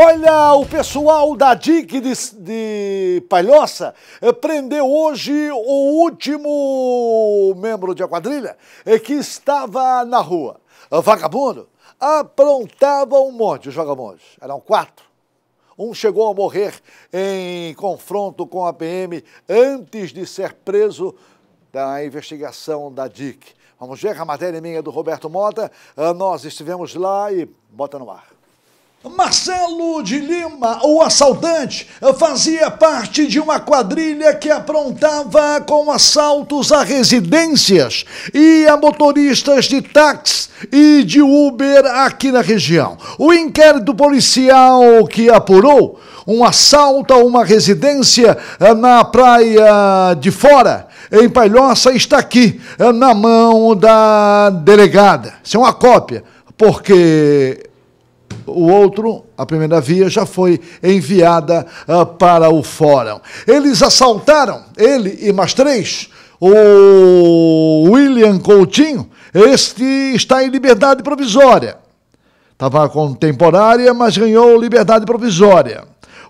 Olha, o pessoal da DIC de, de Palhoça eh, prendeu hoje o último membro de a quadrilha eh, que estava na rua. Eh, vagabundo aprontava um monte, os vagabundos. Eram quatro. Um chegou a morrer em confronto com a PM antes de ser preso da investigação da DIC. Vamos ver a matéria minha do Roberto Mota. Nós estivemos lá e bota no ar. Marcelo de Lima, o assaltante, fazia parte de uma quadrilha que aprontava com assaltos a residências e a motoristas de táxi e de Uber aqui na região. O inquérito policial que apurou um assalto a uma residência eh, na Praia de Fora em Palhoça está aqui, eh, na mão da delegada. Isso é uma cópia, porque o outro, a primeira via, já foi enviada uh, para o fórum. Eles assaltaram, ele e mais três, o William Coutinho, este está em liberdade provisória. Estava com temporária, mas ganhou liberdade provisória.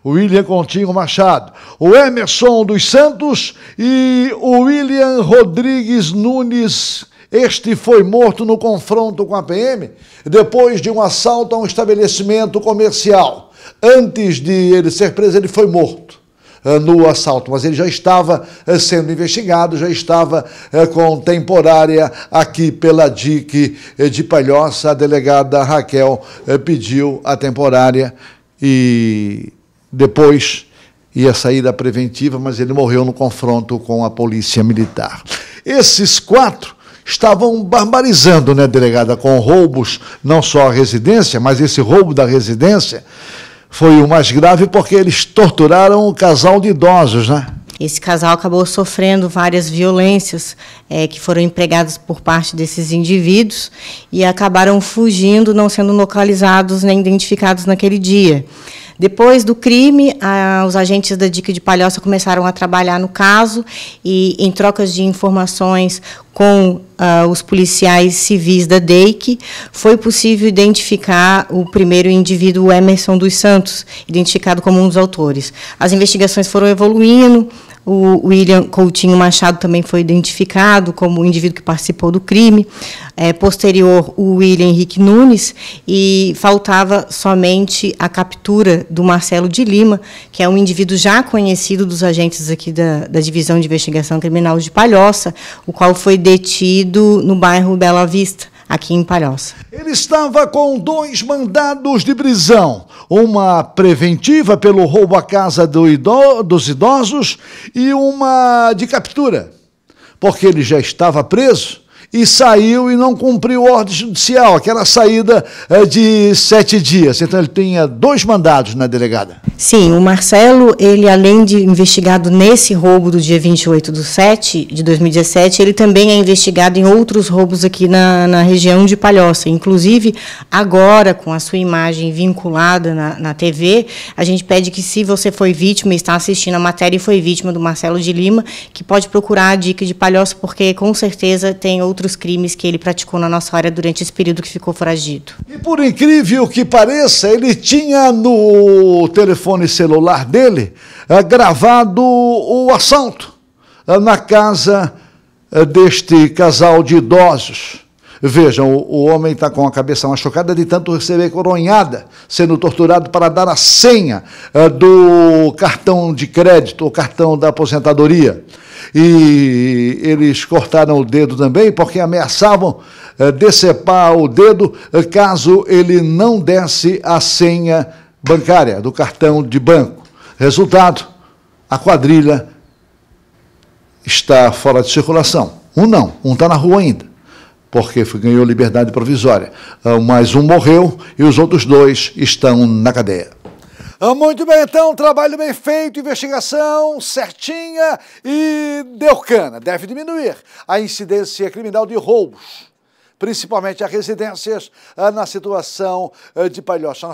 O William Continho Machado, o Emerson dos Santos e o William Rodrigues Nunes este foi morto no confronto com a PM depois de um assalto a um estabelecimento comercial. Antes de ele ser preso, ele foi morto eh, no assalto, mas ele já estava eh, sendo investigado, já estava eh, com temporária aqui pela DIC de Palhoça. A delegada Raquel pediu a temporária e depois ia sair da preventiva, mas ele morreu no confronto com a polícia militar. Esses quatro estavam barbarizando, né, delegada, com roubos, não só a residência, mas esse roubo da residência foi o mais grave porque eles torturaram o casal de idosos, né? Esse casal acabou sofrendo várias violências é, que foram empregadas por parte desses indivíduos e acabaram fugindo, não sendo localizados nem identificados naquele dia. Depois do crime, a, os agentes da Dica de Palhoça começaram a trabalhar no caso e em trocas de informações com uh, os policiais civis da DEIC, foi possível identificar o primeiro indivíduo, Emerson dos Santos, identificado como um dos autores. As investigações foram evoluindo, o William Coutinho Machado também foi identificado como o indivíduo que participou do crime. É, posterior, o William Henrique Nunes. E faltava somente a captura do Marcelo de Lima, que é um indivíduo já conhecido dos agentes aqui da, da Divisão de Investigação Criminal de Palhoça, o qual foi detido no bairro Bela Vista aqui em Palhoça. Ele estava com dois mandados de prisão, uma preventiva pelo roubo à casa do dos idosos e uma de captura, porque ele já estava preso e saiu e não cumpriu ordem judicial, aquela saída eh, de sete dias. Então ele tinha dois mandados na delegada. Sim, o Marcelo, ele além de investigado nesse roubo do dia 28 do 7 de 2017, ele também é investigado em outros roubos aqui na, na região de Palhoça. Inclusive, agora, com a sua imagem vinculada na, na TV, a gente pede que se você foi vítima e está assistindo a matéria e foi vítima do Marcelo de Lima, que pode procurar a dica de Palhoça, porque com certeza tem outros outros crimes que ele praticou na nossa área durante esse período que ficou foragido. E por incrível que pareça, ele tinha no telefone celular dele eh, gravado o assalto eh, na casa eh, deste casal de idosos. Vejam, o homem está com a cabeça machucada de tanto receber coronhada, sendo torturado para dar a senha do cartão de crédito, o cartão da aposentadoria e eles cortaram o dedo também porque ameaçavam eh, decepar o dedo eh, caso ele não desse a senha bancária do cartão de banco. Resultado: a quadrilha está fora de circulação. Um não, um está na rua ainda, porque ganhou liberdade provisória. Ah, Mas um morreu e os outros dois estão na cadeia. Ah, muito bem, então, trabalho bem feito, investigação certinha e deu cana. Deve diminuir a incidência criminal de roubos, principalmente a residências, ah, na situação ah, de Palhoça.